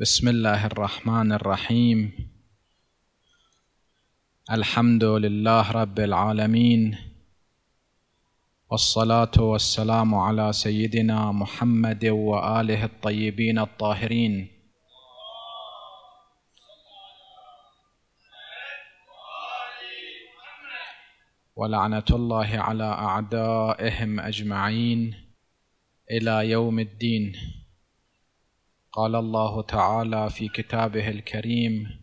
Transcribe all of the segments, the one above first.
بسم الله الرحمن الرحيم الحمد لله رب العالمين والصلاه والسلام على سيدنا محمد واله الطيبين الطاهرين ولعنه الله على اعدائهم اجمعين الى يوم الدين قال الله تعالى في كتابه الكريم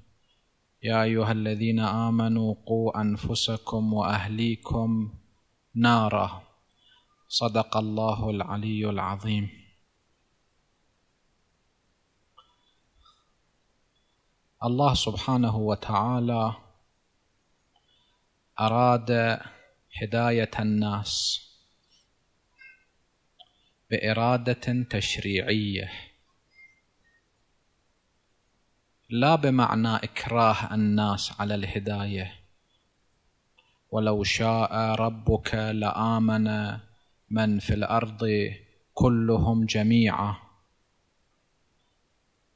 يا ايها الذين امنوا قوا انفسكم واهليكم نارا صدق الله العلي العظيم الله سبحانه وتعالى اراد هدايه الناس باراده تشريعيه لا بمعنى إكراه الناس على الهداية ولو شاء ربك لآمن من في الأرض كلهم جميعا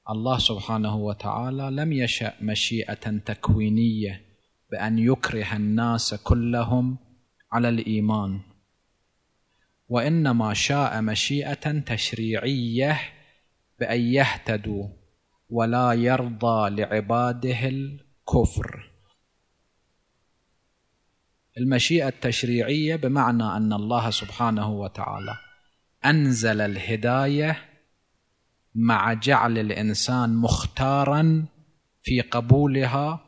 الله سبحانه وتعالى لم يشأ مشيئة تكوينية بأن يكره الناس كلهم على الإيمان وإنما شاء مشيئة تشريعية بأن يهتدوا ولا يرضى لعباده الكفر المشيئة التشريعية بمعنى أن الله سبحانه وتعالى أنزل الهداية مع جعل الإنسان مختارا في قبولها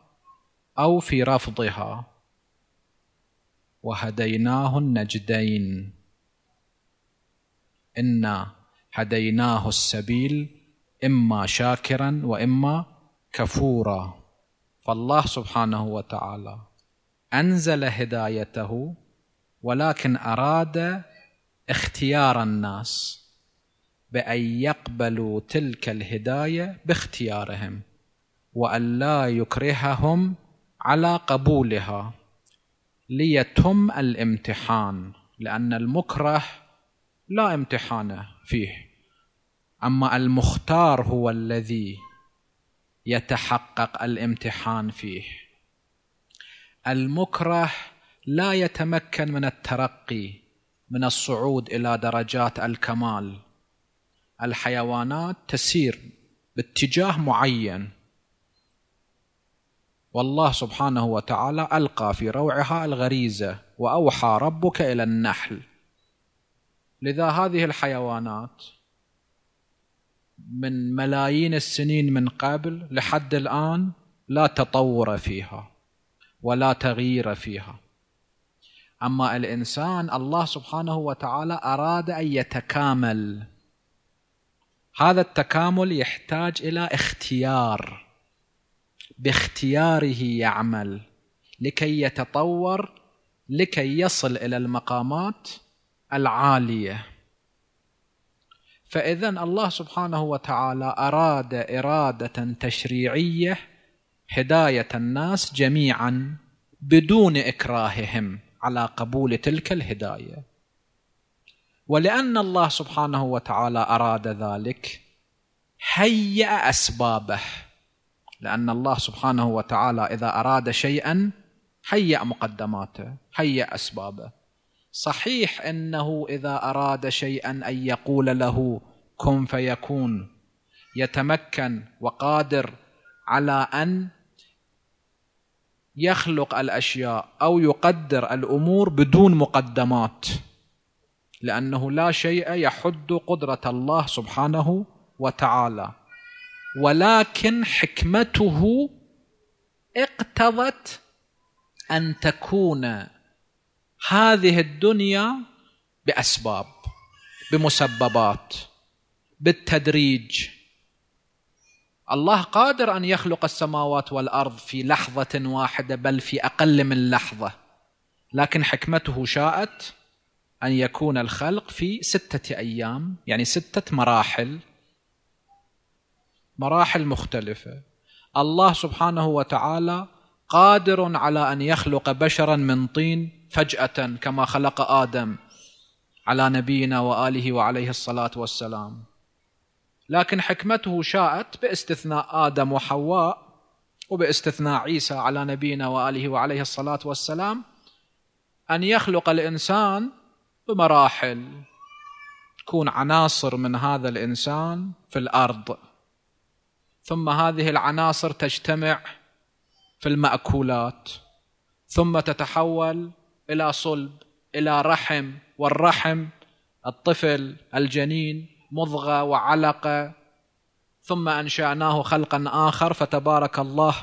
أو في رفضها وهديناه النجدين إنا هديناه السبيل اما شاكرا واما كفورا فالله سبحانه وتعالى انزل هدايته ولكن اراد اختيار الناس بان يقبلوا تلك الهدايه باختيارهم والا يكرههم على قبولها ليتم الامتحان لان المكره لا امتحان فيه اما المختار هو الذي يتحقق الامتحان فيه المكره لا يتمكن من الترقي من الصعود الى درجات الكمال الحيوانات تسير باتجاه معين والله سبحانه وتعالى القى في روعها الغريزه واوحى ربك الى النحل لذا هذه الحيوانات من ملايين السنين من قبل لحد الآن لا تطور فيها ولا تغيير فيها أما الإنسان الله سبحانه وتعالى أراد أن يتكامل هذا التكامل يحتاج إلى اختيار باختياره يعمل لكي يتطور لكي يصل إلى المقامات العاليه فاذا الله سبحانه وتعالى اراد اراده تشريعيه هدايه الناس جميعا بدون اكراههم على قبول تلك الهدايه ولان الله سبحانه وتعالى اراد ذلك هيا اسبابه لان الله سبحانه وتعالى اذا اراد شيئا هيا مقدماته هيا اسبابه صحيح انه اذا اراد شيئا ان يقول له كن فيكون يتمكن وقادر على ان يخلق الاشياء او يقدر الامور بدون مقدمات لانه لا شيء يحد قدره الله سبحانه وتعالى ولكن حكمته اقتضت ان تكون هذه الدنيا باسباب بمسببات بالتدريج الله قادر ان يخلق السماوات والارض في لحظه واحده بل في اقل من لحظه لكن حكمته شاءت ان يكون الخلق في سته ايام يعني سته مراحل مراحل مختلفه الله سبحانه وتعالى قادر على ان يخلق بشرا من طين فجأة كما خلق آدم على نبينا وآله وعليه الصلاة والسلام لكن حكمته شاءت باستثناء آدم وحواء وباستثناء عيسى على نبينا وآله وعليه الصلاة والسلام أن يخلق الإنسان بمراحل تكون عناصر من هذا الإنسان في الأرض ثم هذه العناصر تجتمع في المأكولات ثم تتحول إلى صلب إلى رحم والرحم الطفل الجنين مضغة وعلقة ثم أنشأناه خلقا آخر فتبارك الله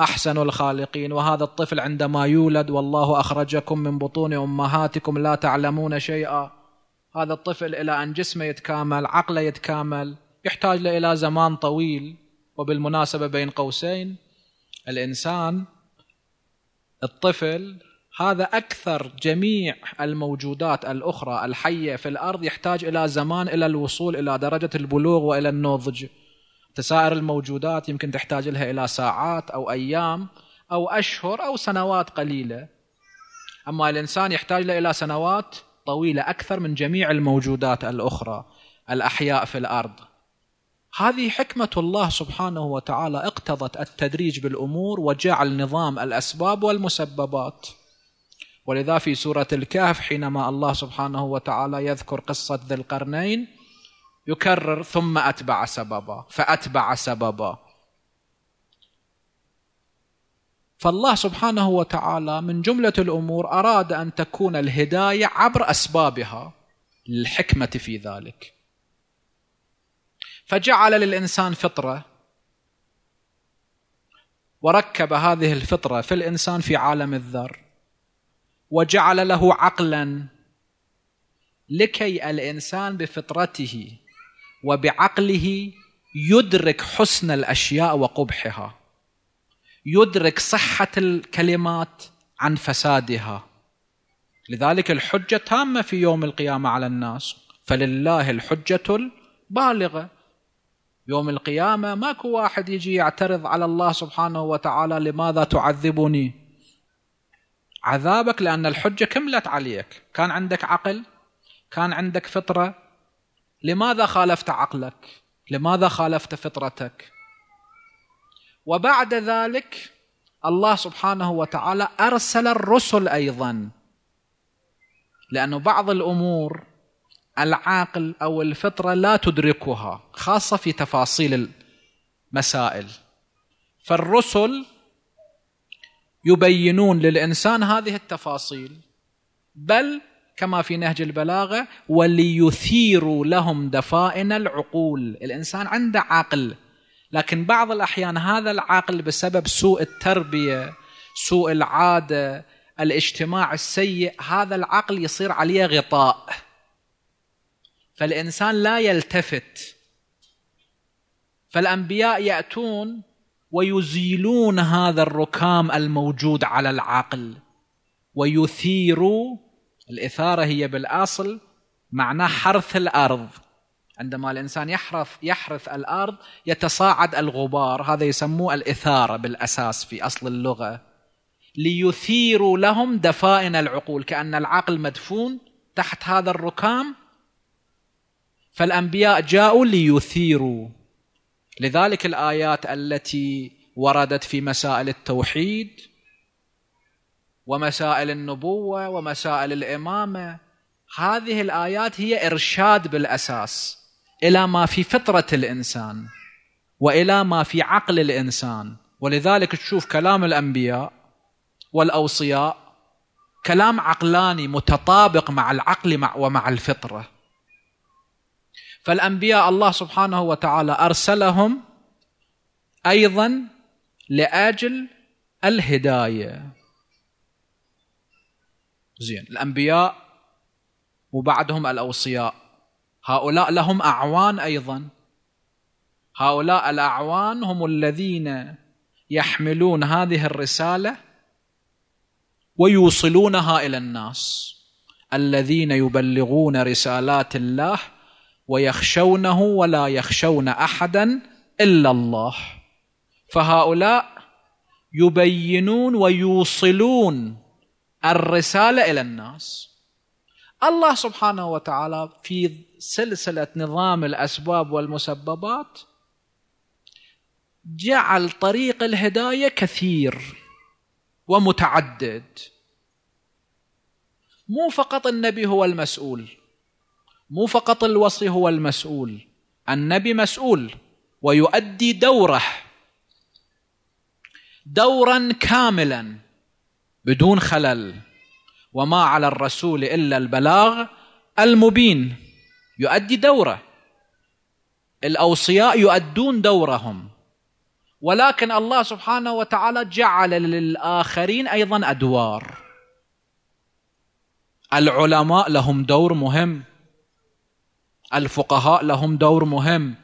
احسن الخالقين وهذا الطفل عندما يولد والله اخرجكم من بطون امهاتكم لا تعلمون شيئا هذا الطفل الى ان جسمه يتكامل عقله يتكامل يحتاج الى زمان طويل وبالمناسبه بين قوسين الانسان الطفل هذا أكثر جميع الموجودات الأخرى الحية في الأرض يحتاج إلى زمان إلى الوصول إلى درجة البلوغ وإلى النضج تسائر الموجودات يمكن تحتاج لها إلى ساعات أو أيام أو أشهر أو سنوات قليلة أما الإنسان يحتاج إلى سنوات طويلة أكثر من جميع الموجودات الأخرى الأحياء في الأرض هذه حكمة الله سبحانه وتعالى اقتضت التدريج بالأمور وجعل نظام الأسباب والمسببات ولذا في سورة الكهف حينما الله سبحانه وتعالى يذكر قصة ذي القرنين يكرر ثم أتبع سببا فأتبع سببا فالله سبحانه وتعالى من جملة الأمور أراد أن تكون الهداية عبر أسبابها للحكمة في ذلك فجعل للإنسان فطرة وركب هذه الفطرة في الإنسان في عالم الذر وجعل له عقلا لكي الانسان بفطرته وبعقله يدرك حسن الاشياء وقبحها يدرك صحه الكلمات عن فسادها لذلك الحجه تامه في يوم القيامه على الناس فلله الحجه البالغه يوم القيامه ماكو واحد يجي يعترض على الله سبحانه وتعالى لماذا تعذبني عذابك لأن الحجة كملت عليك كان عندك عقل كان عندك فطرة لماذا خالفت عقلك لماذا خالفت فطرتك وبعد ذلك الله سبحانه وتعالى أرسل الرسل أيضا لأن بعض الأمور العاقل أو الفطرة لا تدركها خاصة في تفاصيل المسائل فالرسل يبينون للانسان هذه التفاصيل بل كما في نهج البلاغه وليثيروا لهم دفائن العقول الانسان عنده عقل لكن بعض الاحيان هذا العقل بسبب سوء التربيه سوء العاده الاجتماع السيء هذا العقل يصير عليه غطاء فالانسان لا يلتفت فالانبياء ياتون ويزيلون هذا الركام الموجود على العقل ويثير الإثارة هي بالأصل معناه حرث الأرض عندما الإنسان يحرث, يحرث الأرض يتصاعد الغبار هذا يسموه الإثارة بالأساس في أصل اللغة ليثيروا لهم دفائن العقول كأن العقل مدفون تحت هذا الركام فالأنبياء جاءوا ليثيروا لذلك الايات التي وردت في مسائل التوحيد ومسائل النبوه ومسائل الامامه هذه الايات هي ارشاد بالاساس الى ما في فطره الانسان والى ما في عقل الانسان ولذلك تشوف كلام الانبياء والاوصياء كلام عقلاني متطابق مع العقل ومع الفطره فالأنبياء الله سبحانه وتعالى أرسلهم أيضا لأجل الهداية زين الأنبياء وبعدهم الأوصياء هؤلاء لهم أعوان أيضا هؤلاء الأعوان هم الذين يحملون هذه الرسالة ويوصلونها إلى الناس الذين يبلغون رسالات الله ويخشونه ولا يخشون احدا الا الله فهؤلاء يبينون ويوصلون الرساله الى الناس الله سبحانه وتعالى في سلسله نظام الاسباب والمسببات جعل طريق الهدايه كثير ومتعدد مو فقط النبي هو المسؤول مو فقط الوصي هو المسؤول النبي مسؤول ويؤدي دوره دورا كاملا بدون خلل وما على الرسول الا البلاغ المبين يؤدي دوره الاوصياء يؤدون دورهم ولكن الله سبحانه وتعالى جعل للاخرين ايضا ادوار العلماء لهم دور مهم الفقهاء لهم دور مهم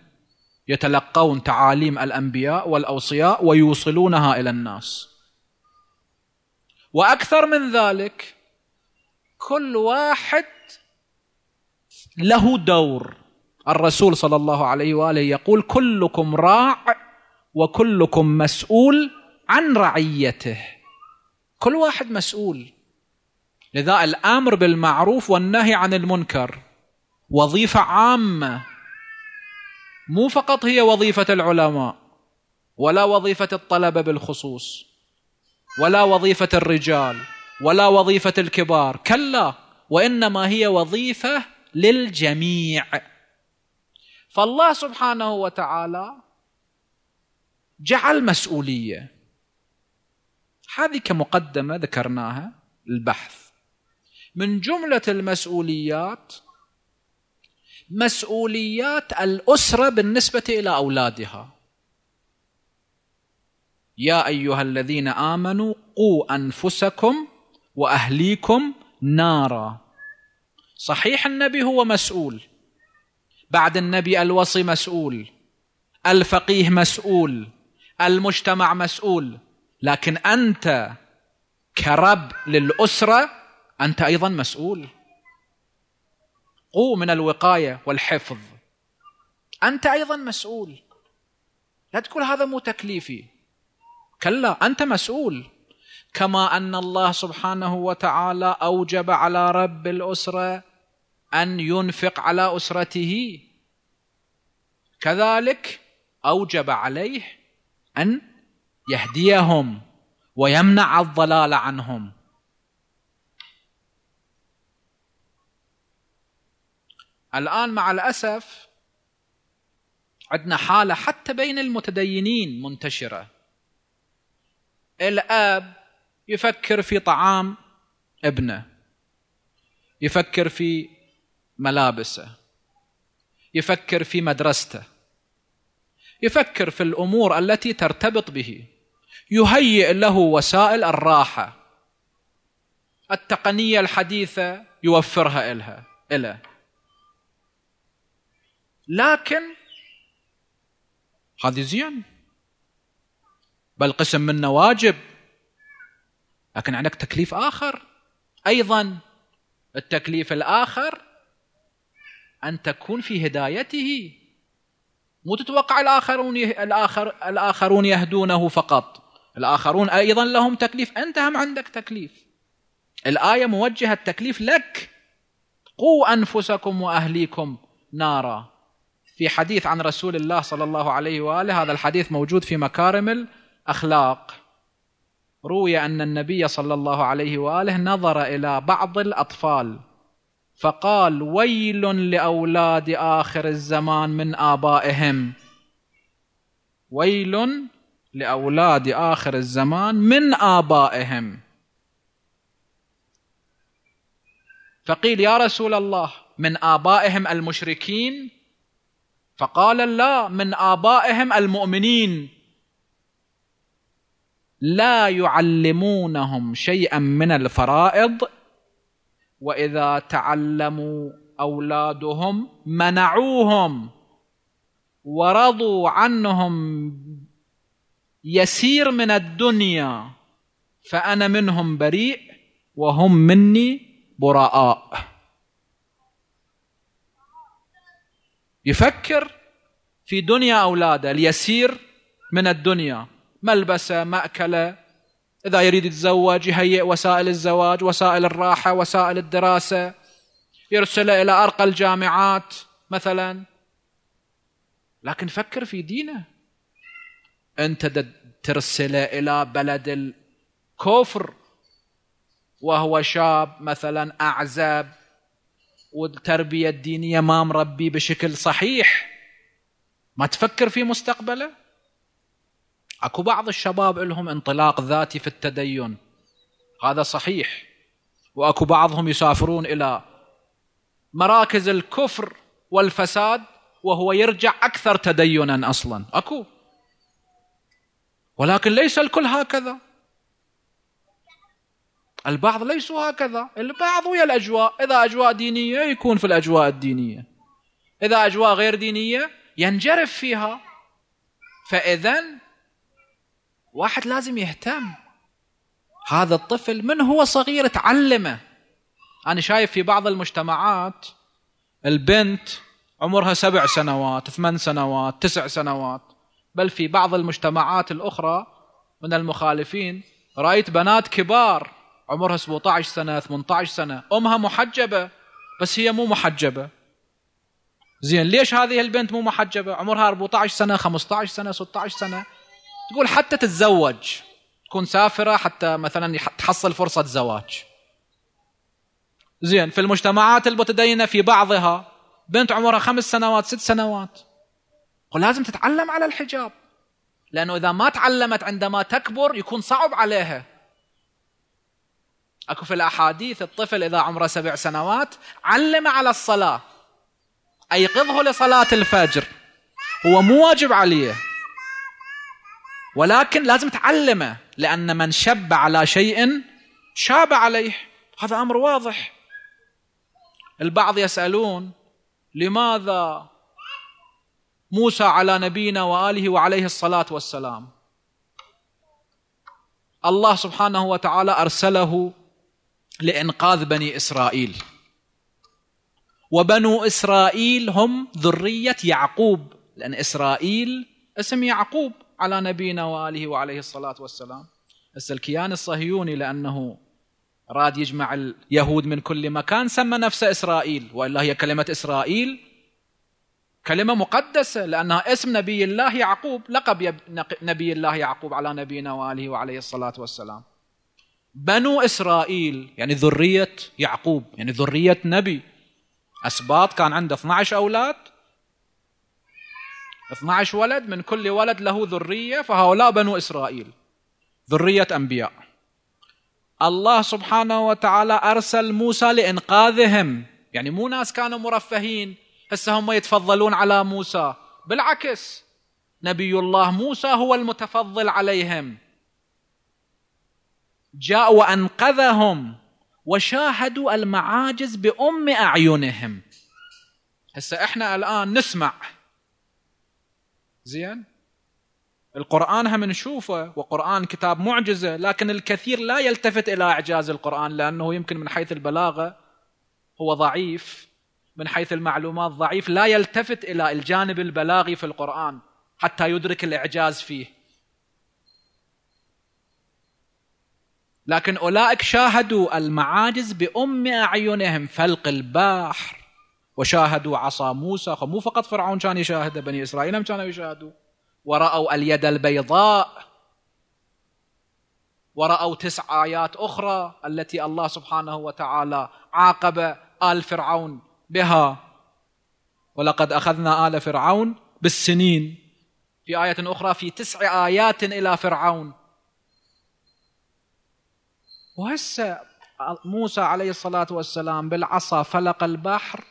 يتلقون تعاليم الأنبياء والأوصياء ويوصلونها إلى الناس وأكثر من ذلك كل واحد له دور الرسول صلى الله عليه وآله يقول كلكم راع وكلكم مسؤول عن رعيته كل واحد مسؤول لذا الامر بالمعروف والنهي عن المنكر وظيفة عامة مو فقط هي وظيفة العلماء ولا وظيفة الطلبة بالخصوص ولا وظيفة الرجال ولا وظيفة الكبار كلا وإنما هي وظيفة للجميع فالله سبحانه وتعالى جعل مسؤولية هذه كمقدمة ذكرناها البحث من جملة المسؤوليات مسؤوليات الاسره بالنسبه الى اولادها يا ايها الذين امنوا قوا انفسكم واهليكم نارا صحيح النبي هو مسؤول بعد النبي الوصي مسؤول الفقيه مسؤول المجتمع مسؤول لكن انت كرب للاسره انت ايضا مسؤول قو من الوقايه والحفظ انت ايضا مسؤول لا تقول هذا مو تكليفي كلا انت مسؤول كما ان الله سبحانه وتعالى اوجب على رب الاسره ان ينفق على اسرته كذلك اوجب عليه ان يهديهم ويمنع الضلال عنهم الآن مع الأسف عندنا حالة حتى بين المتدينين منتشرة الأب يفكر في طعام ابنه يفكر في ملابسه يفكر في مدرسته يفكر في الأمور التي ترتبط به يهيئ له وسائل الراحة التقنية الحديثة يوفرها إلها إله لكن هذه زين بل قسم منا واجب لكن عندك تكليف آخر أيضا التكليف الآخر أن تكون في هدايته مو تتوقع الآخرون الآخر الآخرون يهدونه فقط الآخرون أيضا لهم تكليف أنت هم عندك تكليف الآية موجهة التكليف لك قوا أنفسكم وأهليكم نارا في حديث عن رسول الله صلى الله عليه واله هذا الحديث موجود في مكارم الاخلاق روي ان النبي صلى الله عليه واله نظر الى بعض الاطفال فقال ويل لاولاد اخر الزمان من ابائهم ويل لاولاد اخر الزمان من ابائهم فقيل يا رسول الله من ابائهم المشركين فقال لا من آبائهم المؤمنين لا يعلمونهم شيئا من الفرائض وإذا تعلموا أولادهم منعوهم ورضوا عنهم يسير من الدنيا فأنا منهم بريء وهم مني براء يفكر في دنيا أولاده اليسير من الدنيا ملبسه مأكله إذا يريد يتزوج يهيئ وسائل الزواج وسائل الراحة وسائل الدراسة يرسله إلى أرقى الجامعات مثلا لكن فكر في دينه أنت ترسله إلى بلد الكفر وهو شاب مثلا أعزب والتربية الدينية ما مربيه بشكل صحيح ما تفكر في مستقبله اكو بعض الشباب لهم انطلاق ذاتي في التدين هذا صحيح واكو بعضهم يسافرون الى مراكز الكفر والفساد وهو يرجع اكثر تدينا اصلا اكو ولكن ليس الكل هكذا البعض ليسوا هكذا البعض ويا الأجواء إذا أجواء دينية يكون في الأجواء الدينية إذا أجواء غير دينية ينجرف فيها فإذا واحد لازم يهتم هذا الطفل من هو صغير تعلمه أنا شايف في بعض المجتمعات البنت عمرها سبع سنوات ثمان سنوات تسع سنوات بل في بعض المجتمعات الأخرى من المخالفين رأيت بنات كبار عمرها 17 سنة 18 سنة أمها محجبة بس هي مو محجبة زين ليش هذه البنت مو محجبة عمرها 14 سنة 15 سنة 16 سنة تقول حتى تتزوج تكون سافرة حتى مثلا تحصل فرصة زواج زين في المجتمعات المتدينة في بعضها بنت عمرها خمس سنوات ست سنوات ولازم تتعلم على الحجاب لأنه إذا ما تعلمت عندما تكبر يكون صعب عليها اكو في الاحاديث الطفل اذا عمره سبع سنوات علم على الصلاه ايقظه لصلاه الفجر هو مو واجب عليه ولكن لازم تعلمه لان من شب على شيء شاب عليه هذا امر واضح البعض يسالون لماذا موسى على نبينا واله وعليه الصلاه والسلام الله سبحانه وتعالى ارسله لانقاذ بني اسرائيل وبنو اسرائيل هم ذريه يعقوب لان اسرائيل اسم يعقوب على نبينا واله وعليه الصلاه والسلام هسه الكيان الصهيوني لانه راد يجمع اليهود من كل مكان سمى نفسه اسرائيل والا هي كلمه اسرائيل كلمه مقدسه لانها اسم نبي الله يعقوب لقب نبي الله يعقوب على نبينا واله وعليه الصلاه والسلام بنو إسرائيل يعني ذرية يعقوب يعني ذرية نبي أسباط كان عنده 12 أولاد 12 ولد من كل ولد له ذرية فهؤلاء بنو إسرائيل ذرية أنبياء الله سبحانه وتعالى أرسل موسى لإنقاذهم يعني مو ناس كانوا مرفهين هسه هم يتفضلون على موسى بالعكس نبي الله موسى هو المتفضل عليهم جاء وانقذهم وشاهدوا المعاجز بام اعينهم هسه احنا الان نسمع زين القرآن هم نشوفه وقرآن كتاب معجزة لكن الكثير لا يلتفت إلى إعجاز القرآن لأنه يمكن من حيث البلاغة هو ضعيف من حيث المعلومات ضعيف لا يلتفت إلى الجانب البلاغي في القرآن حتى يدرك الإعجاز فيه لكن أولئك شاهدوا المعاجز بأم أعينهم فلق البحر وشاهدوا عصا موسى مو فقط فرعون كان يشاهده بني إسرائيل هم كانوا يشاهدوا ورأوا اليد البيضاء ورأوا تسع آيات أخرى التي الله سبحانه وتعالى عاقب آل فرعون بها ولقد أخذنا آل فرعون بالسنين في آية أخرى في تسع آيات إلى فرعون وهسه موسى عليه الصلاة والسلام بالعصا فلق البحر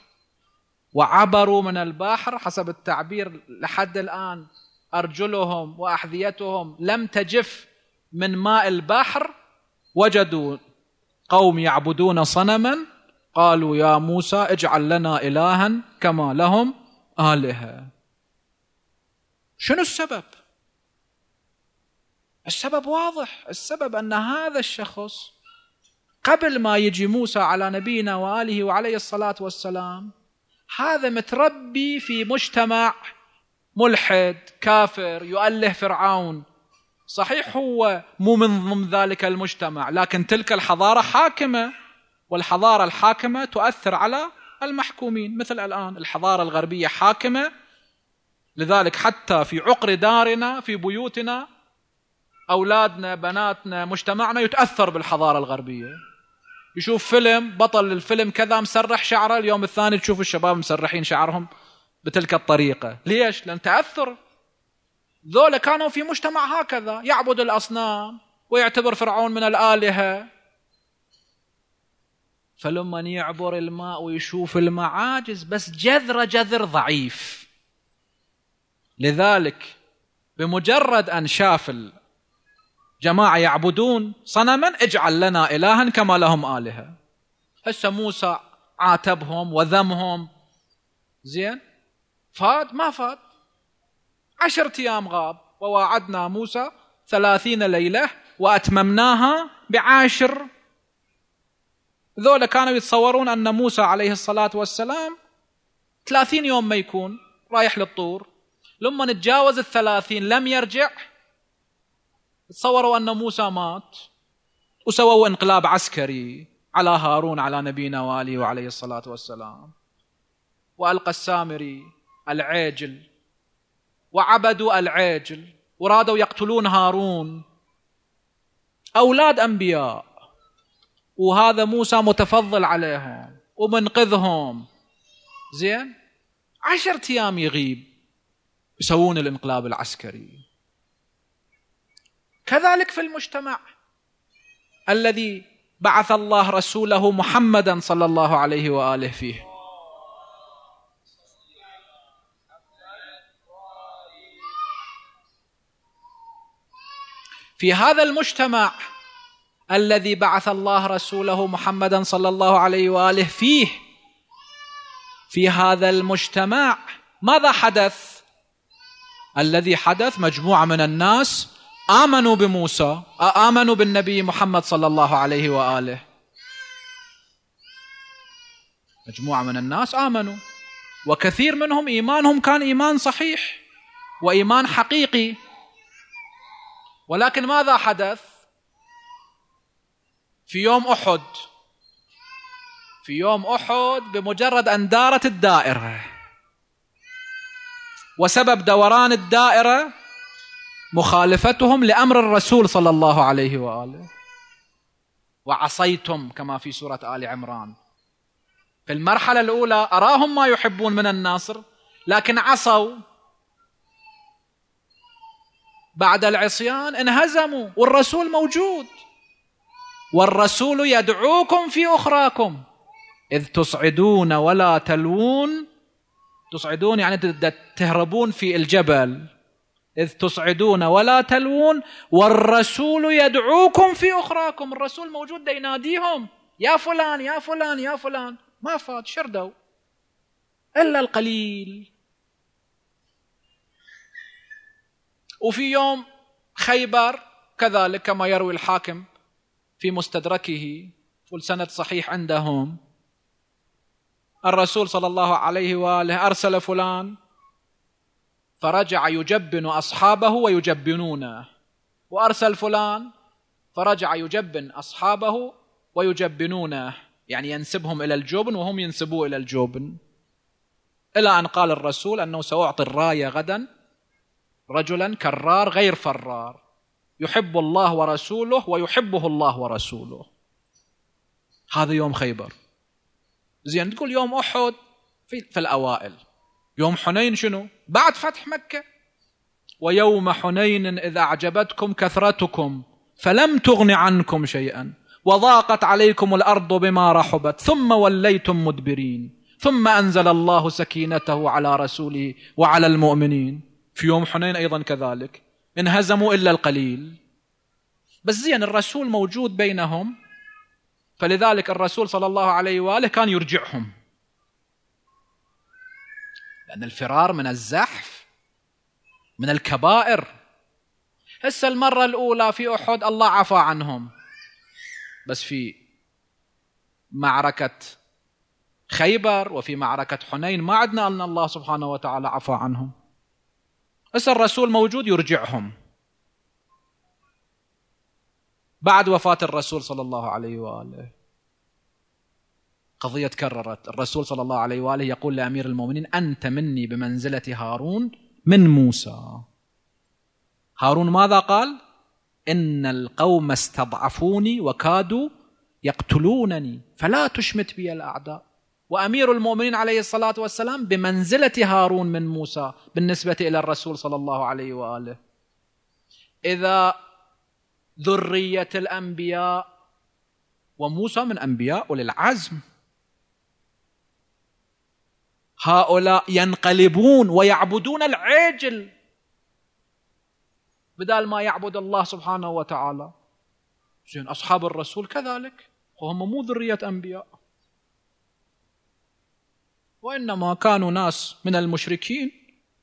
وعبروا من البحر حسب التعبير لحد الآن أرجلهم وأحذيتهم لم تجف من ماء البحر وجدوا قوم يعبدون صنما قالوا يا موسى اجعل لنا إلها كما لهم آلهة شنو السبب؟ السبب واضح السبب أن هذا الشخص قبل ما يجي موسى على نبينا وآله وعليه الصلاة والسلام هذا متربي في مجتمع ملحد كافر يؤله فرعون صحيح هو مو من ضمن ذلك المجتمع لكن تلك الحضارة حاكمة والحضارة الحاكمة تؤثر على المحكومين مثل الآن الحضارة الغربية حاكمة لذلك حتى في عقر دارنا في بيوتنا أولادنا بناتنا مجتمعنا يتأثر بالحضارة الغربية يشوف فيلم بطل الفيلم كذا مسرح شعره اليوم الثاني تشوف الشباب مسرحين شعرهم بتلك الطريقة ليش؟ لأن تأثر ذولا كانوا في مجتمع هكذا يعبد الأصنام ويعتبر فرعون من الآلهة فلما يعبر الماء ويشوف المعاجز بس جذر جذر ضعيف لذلك بمجرد أن شاف جماعة يعبدون صنما اجعل لنا إلها كما لهم آلهة هسه موسى عاتبهم وذمهم زين فاد ما فاد عشرة أيام غاب وواعدنا موسى ثلاثين ليلة وأتممناها بعاشر ذولا كانوا يتصورون أن موسى عليه الصلاة والسلام ثلاثين يوم ما يكون رايح للطور لما نتجاوز الثلاثين لم يرجع تصوروا أن موسى مات وسووا انقلاب عسكري على هارون على نبينا وآله وعليه الصلاة والسلام وألقى السامري العاجل وعبدوا العاجل ورادوا يقتلون هارون أولاد أنبياء وهذا موسى متفضل عليهم ومنقذهم زين عشرة أيام يغيب يسوون الانقلاب العسكري كذلك في المجتمع الذي بعث الله رسوله محمدا صلى الله عليه واله فيه في هذا المجتمع الذي بعث الله رسوله محمدا صلى الله عليه واله فيه في هذا المجتمع ماذا حدث الذي حدث مجموعه من الناس آمنوا بموسى آمنوا بالنبي محمد صلى الله عليه وآله مجموعة من الناس آمنوا وكثير منهم إيمانهم كان إيمان صحيح وإيمان حقيقي ولكن ماذا حدث في يوم أحد في يوم أحد بمجرد أن دارت الدائرة وسبب دوران الدائرة مخالفتهم لأمر الرسول صلى الله عليه وآله وعصيتم كما في سورة آل عمران في المرحلة الأولى أراهم ما يحبون من الناصر لكن عصوا بعد العصيان انهزموا والرسول موجود والرسول يدعوكم في أخراكم إذ تصعدون ولا تلوون تصعدون يعني تهربون في الجبل إذ تصعدون ولا تلوون والرسول يدعوكم في أخراكم الرسول موجود يناديهم يا فلان يا فلان يا فلان ما فات شردوا إلا القليل وفي يوم خيبر كذلك كما يروي الحاكم في مستدركه والسند صحيح عندهم الرسول صلى الله عليه واله ارسل فلان فرجع يجبن أصحابه ويجبنونه وأرسل فلان فرجع يجبن أصحابه ويجبنونه يعني ينسبهم إلى الجبن وهم ينسبوه إلى الجبن إلى أن قال الرسول أنه سأعطي الراية غدا رجلا كرار غير فرار يحب الله ورسوله ويحبه الله ورسوله هذا يوم خيبر زين تقول يوم أحد في, في الأوائل يوم حنين شنو بعد فتح مكة ويوم حنين إذ أعجبتكم كثرتكم فلم تغن عنكم شيئا وضاقت عليكم الأرض بما رحبت ثم وليتم مدبرين ثم أنزل الله سكينته على رسوله وعلى المؤمنين في يوم حنين أيضا كذلك انهزموا إلا القليل بس زين الرسول موجود بينهم فلذلك الرسول صلى الله عليه وآله كان يرجعهم لأن الفرار من الزحف من الكبائر هسه المرة الأولى في أحد الله عفى عنهم بس في معركة خيبر وفي معركة حنين ما عدنا أن الله سبحانه وتعالى عفى عنهم هسه الرسول موجود يرجعهم بعد وفاة الرسول صلى الله عليه وآله قضية تكررت الرسول صلى الله عليه وآله يقول لأمير المؤمنين أنت مني بمنزلة هارون من موسى هارون ماذا قال إن القوم استضعفوني وكادوا يقتلونني فلا تشمت بي الأعداء وأمير المؤمنين عليه الصلاة والسلام بمنزلة هارون من موسى بالنسبة إلى الرسول صلى الله عليه وآله إذا ذرية الأنبياء وموسى من أنبياء أولي العزم هؤلاء ينقلبون ويعبدون العاجل بدال ما يعبد الله سبحانه وتعالى زين أصحاب الرسول كذلك وهم مو ذرية أنبياء وإنما كانوا ناس من المشركين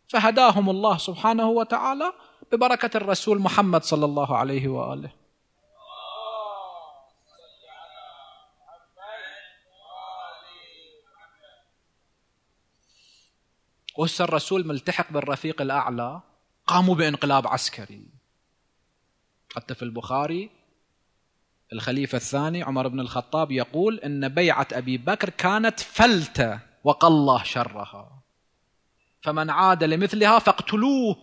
فهداهم الله سبحانه وتعالى ببركة الرسول محمد صلى الله عليه وآله وهسه الرسول ملتحق بالرفيق الأعلى قاموا بانقلاب عسكري حتى في البخاري الخليفة الثاني عمر بن الخطاب يقول إن بيعة أبي بكر كانت فلتة وقال الله شرها فمن عاد لمثلها فاقتلوه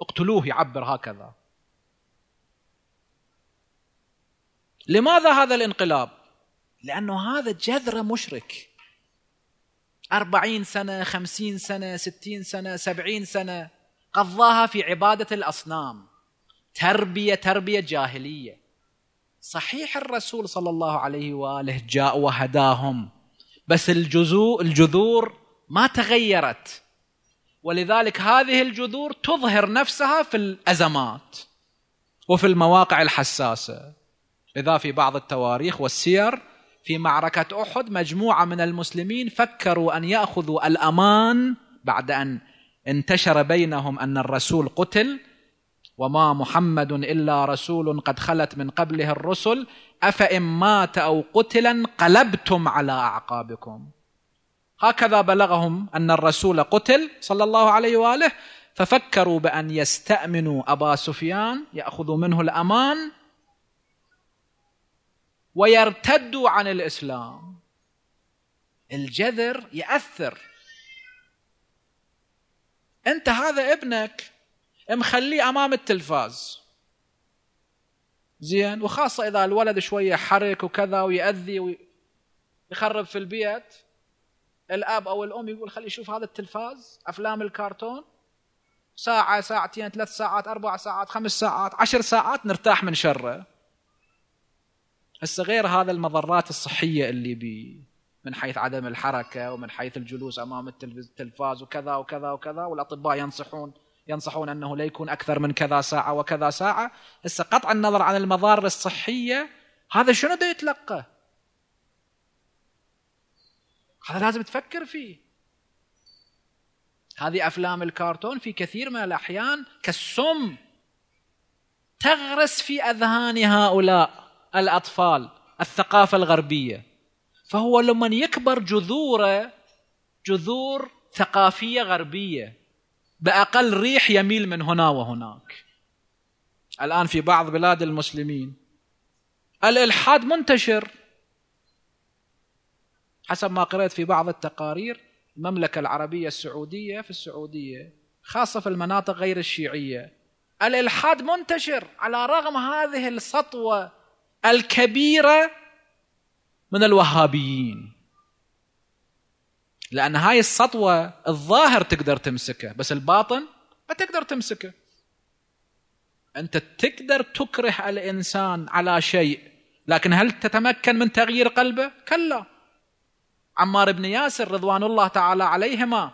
اقتلوه يعبر هكذا لماذا هذا الانقلاب؟ لأنه هذا جذر مشرك أربعين سنة خمسين سنة ستين سنة سبعين سنة قضاها في عبادة الأصنام تربية تربية جاهلية صحيح الرسول صلى الله عليه وآله جاء وهداهم بس الجزو الجذور ما تغيرت ولذلك هذه الجذور تظهر نفسها في الأزمات وفي المواقع الحساسة إذا في بعض التواريخ والسير في معركة أحد مجموعة من المسلمين فكروا أن يأخذوا الأمان بعد أن انتشر بينهم أن الرسول قتل وما محمد إلا رسول قد خلت من قبله الرسل أفإن مات أو قتل انقلبتم على أعقابكم هكذا بلغهم أن الرسول قتل صلى الله عليه وآله ففكروا بأن يستأمنوا أبا سفيان يأخذوا منه الأمان ويرتدوا عن الاسلام الجذر ياثر انت هذا ابنك مخليه امام التلفاز زين وخاصه اذا الولد شويه حرك وكذا ويأذي ويخرب في البيت الاب او الام يقول خلي يشوف هذا التلفاز افلام الكرتون ساعه ساعتين ثلاث ساعات اربع ساعات خمس ساعات عشر ساعات نرتاح من شره هسه غير هذا المضرات الصحيه اللي بي من حيث عدم الحركه ومن حيث الجلوس امام التلفاز وكذا وكذا وكذا والاطباء ينصحون ينصحون انه لا يكون اكثر من كذا ساعه وكذا ساعه هسه قطع النظر عن المضار الصحيه هذا شنو بده يتلقى هذا لازم تفكر فيه هذه افلام الكرتون في كثير من الاحيان كالسم تغرس في اذهان هؤلاء الأطفال الثقافة الغربية فهو لما يكبر جذوره جذور ثقافية غربية بأقل ريح يميل من هنا وهناك الآن في بعض بلاد المسلمين الإلحاد منتشر حسب ما قرأت في بعض التقارير المملكة العربية السعودية في السعودية خاصة في المناطق غير الشيعية الإلحاد منتشر على رغم هذه السطوة الكبيرة من الوهابيين لأن هاي السطوة الظاهر تقدر تمسكه بس الباطن ما تقدر تمسكه أنت تقدر تكره الإنسان على شيء لكن هل تتمكن من تغيير قلبه؟ كلا عمار بن ياسر رضوان الله تعالى عليهما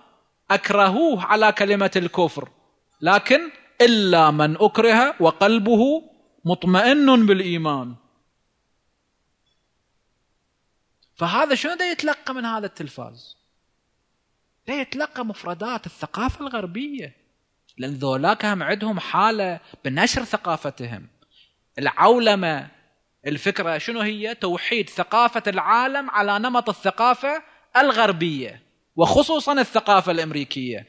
أكرهوه على كلمة الكفر لكن إلا من أكره وقلبه مطمئن بالإيمان فهذا شنو ده يتلقى من هذا التلفاز ده يتلقى مفردات الثقافة الغربية لأن ذولاك هم عندهم حالة بنشر ثقافتهم العولمة الفكرة شنو هي توحيد ثقافة العالم على نمط الثقافة الغربية وخصوصا الثقافة الأمريكية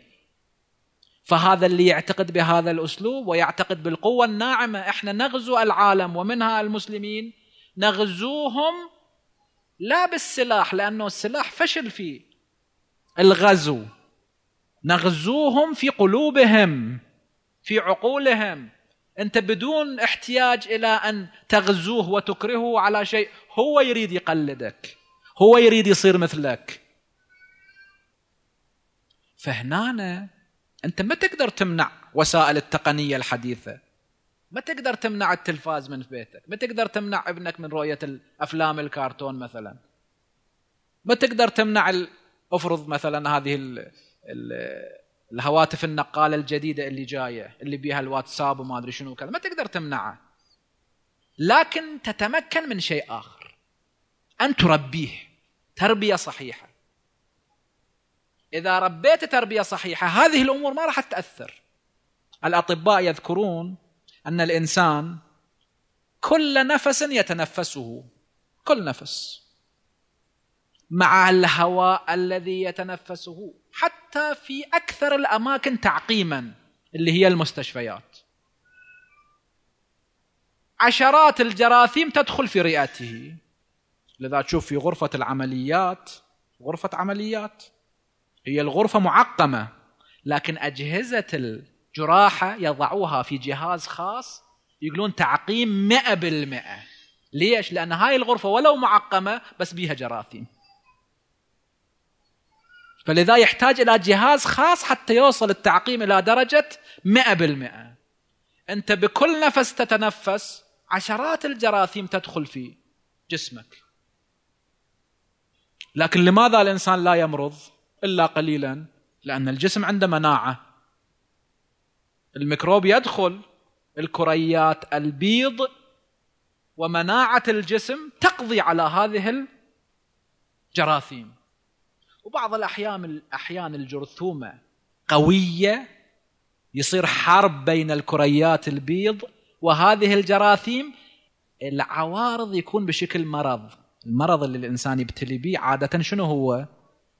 فهذا اللي يعتقد بهذا الأسلوب ويعتقد بالقوة الناعمة احنا نغزو العالم ومنها المسلمين نغزوهم لا بالسلاح لأنه السلاح فشل فيه الغزو نغزوهم في قلوبهم في عقولهم أنت بدون احتياج إلى أن تغزوه وتكرهه على شيء هو يريد يقلدك هو يريد يصير مثلك فهنا أنت ما تقدر تمنع وسائل التقنية الحديثة ما تقدر تمنع التلفاز من بيتك ما تقدر تمنع ابنك من رؤية الأفلام الكرتون مثلا ما تقدر تمنع افرض مثلا هذه الـ الـ الهواتف النقاله الجديده اللي جايه اللي بيها الواتساب وما ادري شنو وكذا ما تقدر تمنعه لكن تتمكن من شيء اخر ان تربيه تربيه صحيحه اذا ربيت تربيه صحيحه هذه الامور ما راح تاثر الاطباء يذكرون ان الانسان كل نفس يتنفسه كل نفس مع الهواء الذي يتنفسه حتى في اكثر الاماكن تعقيما اللي هي المستشفيات عشرات الجراثيم تدخل في رئته لذا تشوف في غرفه العمليات غرفه عمليات هي الغرفه معقمه لكن اجهزه جراحة يضعوها في جهاز خاص يقولون تعقيم مئة بالمئة ليش؟ لأن هاي الغرفة ولو معقمة بس بيها جراثيم فلذا يحتاج إلى جهاز خاص حتى يوصل التعقيم إلى درجة مئة بالمئة أنت بكل نفس تتنفس عشرات الجراثيم تدخل في جسمك لكن لماذا الإنسان لا يمرض إلا قليلا لأن الجسم عنده مناعة الميكروب يدخل الكريات البيض ومناعة الجسم تقضي على هذه الجراثيم وبعض الأحيان الأحيان الجرثومة قوية يصير حرب بين الكريات البيض وهذه الجراثيم العوارض يكون بشكل مرض المرض اللي الإنسان يبتلي به عادة شنو هو؟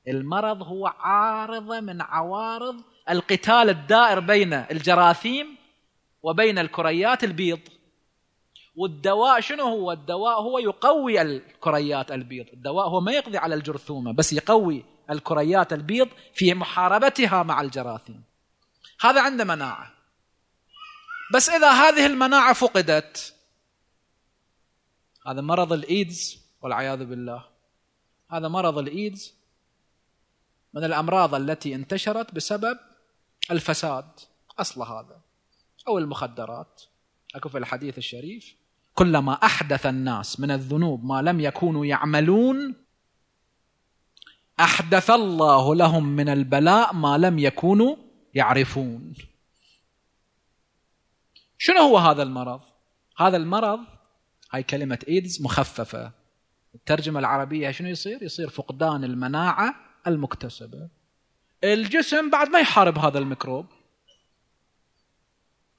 المرض هو عارضة من عوارض القتال الدائر بين الجراثيم وبين الكريات البيض والدواء شنو هو الدواء هو يقوي الكريات البيض الدواء هو ما يقضي على الجرثومة بس يقوي الكريات البيض في محاربتها مع الجراثيم هذا عنده مناعة بس إذا هذه المناعة فقدت هذا مرض الإيدز والعياذ بالله هذا مرض الإيدز من الأمراض التي انتشرت بسبب الفساد أصل هذا أو المخدرات أكو في الحديث الشريف كلما أحدث الناس من الذنوب ما لم يكونوا يعملون أحدث الله لهم من البلاء ما لم يكونوا يعرفون شنو هو هذا المرض؟ هذا المرض هاي كلمة إيدز مخففة الترجمة العربية شنو يصير؟ يصير فقدان المناعة المكتسبة الجسم بعد ما يحارب هذا الميكروب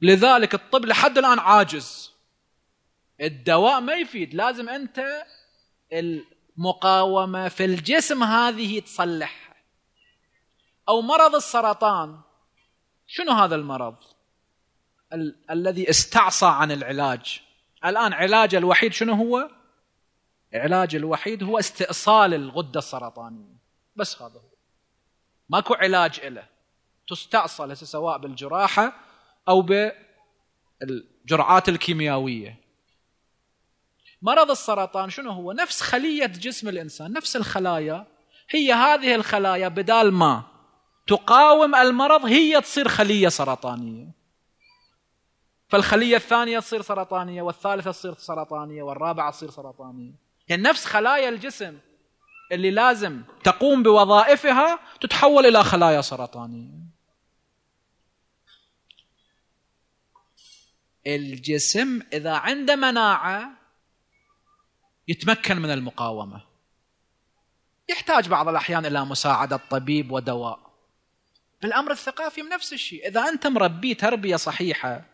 لذلك الطب لحد الآن عاجز الدواء ما يفيد لازم أنت المقاومة في الجسم هذه تصلحها أو مرض السرطان شنو هذا المرض ال- الذي استعصى عن العلاج الآن علاج الوحيد شنو هو علاج الوحيد هو استئصال الغدة السرطانية بس هذا هو ماكو علاج له تستأصل هسه سواء بالجراحه او بالجرعات الكيميائيه مرض السرطان شنو هو نفس خليه جسم الانسان نفس الخلايا هي هذه الخلايا بدال ما تقاوم المرض هي تصير خليه سرطانيه فالخليه الثانيه تصير سرطانيه والثالثه تصير سرطانيه والرابعه تصير سرطانيه يعني نفس خلايا الجسم اللي لازم تقوم بوظائفها تتحول الى خلايا سرطانيه الجسم اذا عنده مناعه يتمكن من المقاومه يحتاج بعض الاحيان الى مساعده طبيب ودواء بالامر الثقافي نفس الشيء اذا انت مربي تربيه صحيحه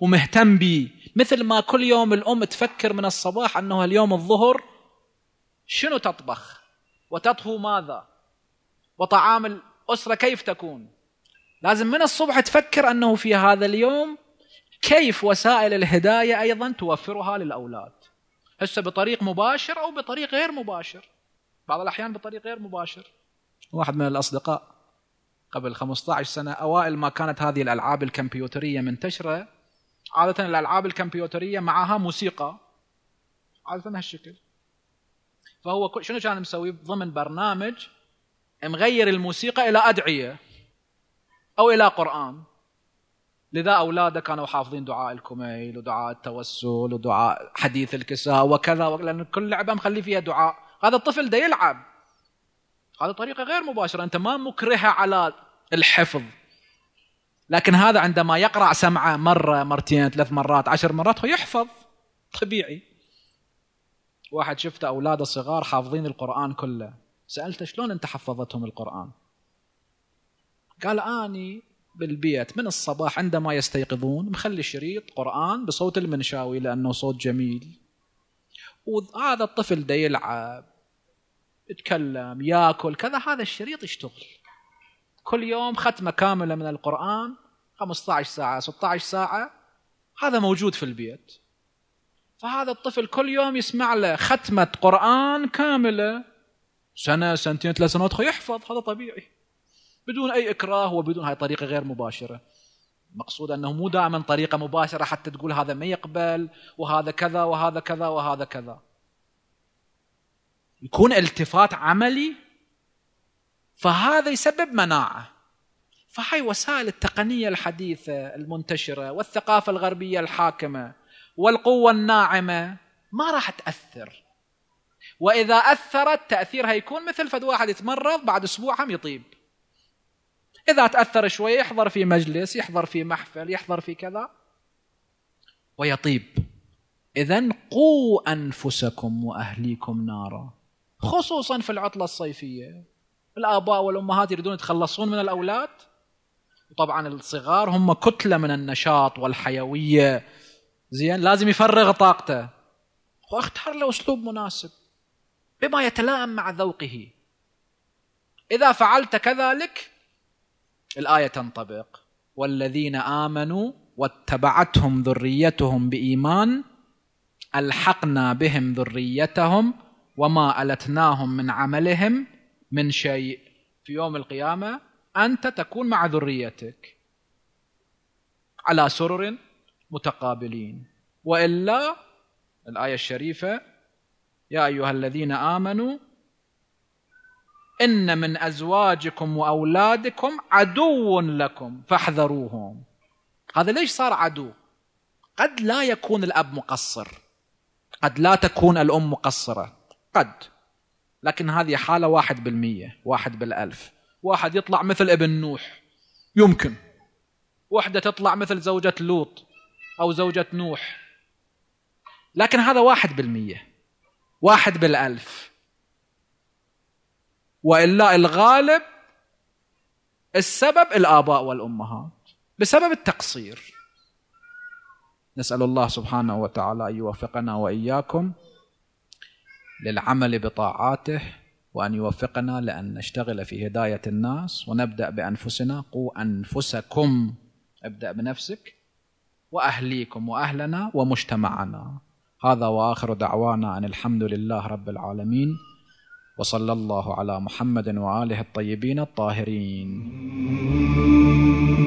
ومهتم بيه مثل ما كل يوم الام تفكر من الصباح انه اليوم الظهر شنو تطبخ وتطهو ماذا وطعام الأسرة كيف تكون لازم من الصبح تفكر أنه في هذا اليوم كيف وسائل الهداية أيضا توفرها للأولاد هسه بطريق مباشر أو بطريق غير مباشر بعض الأحيان بطريق غير مباشر واحد من الأصدقاء قبل 15 سنة أوائل ما كانت هذه الألعاب الكمبيوترية منتشرة عادة الألعاب الكمبيوترية معها موسيقى عادة هالشكل فهو شنو كان مسوي ضمن برنامج مغير الموسيقى الى ادعيه او الى قران لذا اولاده كانوا حافظين دعاء الكميل ودعاء التوسل ودعاء حديث الكساء وكذا لان كل لعبه مخلي فيها دعاء هذا الطفل ده يلعب هذا طريقه غير مباشره انت ما مكرهه على الحفظ لكن هذا عندما يقرا سمعه مره مرتين ثلاث مرات عشر مرات هو يحفظ طبيعي واحد شفته اولاده صغار حافظين القران كله سالته شلون انت حفظتهم القران قال اني بالبيت من الصباح عندما يستيقظون مخلي شريط قران بصوت المنشاوي لانه صوت جميل وهذا الطفل ده يلعب يتكلم ياكل كذا هذا الشريط يشتغل كل يوم ختمه كامله من القران 15 ساعه 16 ساعه هذا موجود في البيت فهذا الطفل كل يوم يسمع له ختمة قرآن كاملة سنة سنتين ثلاث سنوات يحفظ هذا طبيعي بدون أي إكراه وبدون هاي طريقة غير مباشرة مقصود أنه مو دائما طريقة مباشرة حتى تقول هذا ما يقبل وهذا كذا وهذا كذا وهذا كذا يكون التفات عملي فهذا يسبب مناعه فهاي وسائل التقنية الحديثة المنتشرة والثقافة الغربية الحاكمة والقوة الناعمة ما راح تأثر وإذا أثرت تأثيرها يكون مثل فد واحد يتمرض بعد أسبوع هم يطيب إذا تأثر شوي يحضر في مجلس يحضر في محفل يحضر في كذا ويطيب إذا قوا أنفسكم وأهليكم نارا خصوصا في العطلة الصيفية الآباء والأمهات يريدون يتخلصون من الأولاد وطبعا الصغار هم كتلة من النشاط والحيوية زين لازم يفرغ طاقته واختار له اسلوب مناسب بما يتلائم مع ذوقه اذا فعلت كذلك الايه تنطبق والذين امنوا واتبعتهم ذريتهم بايمان الحقنا بهم ذريتهم وما التناهم من عملهم من شيء في يوم القيامه انت تكون مع ذريتك على سرر متقابلين والا الايه الشريفه يا ايها الذين امنوا ان من ازواجكم واولادكم عدو لكم فاحذروهم هذا ليش صار عدو قد لا يكون الاب مقصر قد لا تكون الام مقصره قد لكن هذه حاله واحد بالمية واحد بالألف واحد يطلع مثل ابن نوح يمكن وحدة تطلع مثل زوجة لوط أو زوجة نوح لكن هذا واحد بالمية واحد بالألف وإلا الغالب السبب الآباء والأمهات بسبب التقصير نسأل الله سبحانه وتعالى أن يوفقنا وإياكم للعمل بطاعاته وأن يوفقنا لأن نشتغل في هداية الناس ونبدأ بأنفسنا قوا أنفسكم ابدأ بنفسك واهليكم واهلنا ومجتمعنا هذا واخر دعوانا ان الحمد لله رب العالمين وصلى الله على محمد واله الطيبين الطاهرين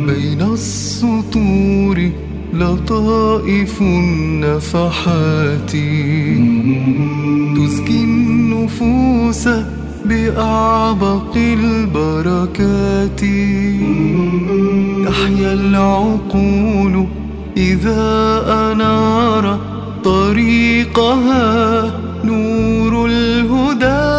بين السطور لطائف النفحات تزكي النفوس بأعبق البركات تحيا العقول إذا أنار طريقها نور الهدى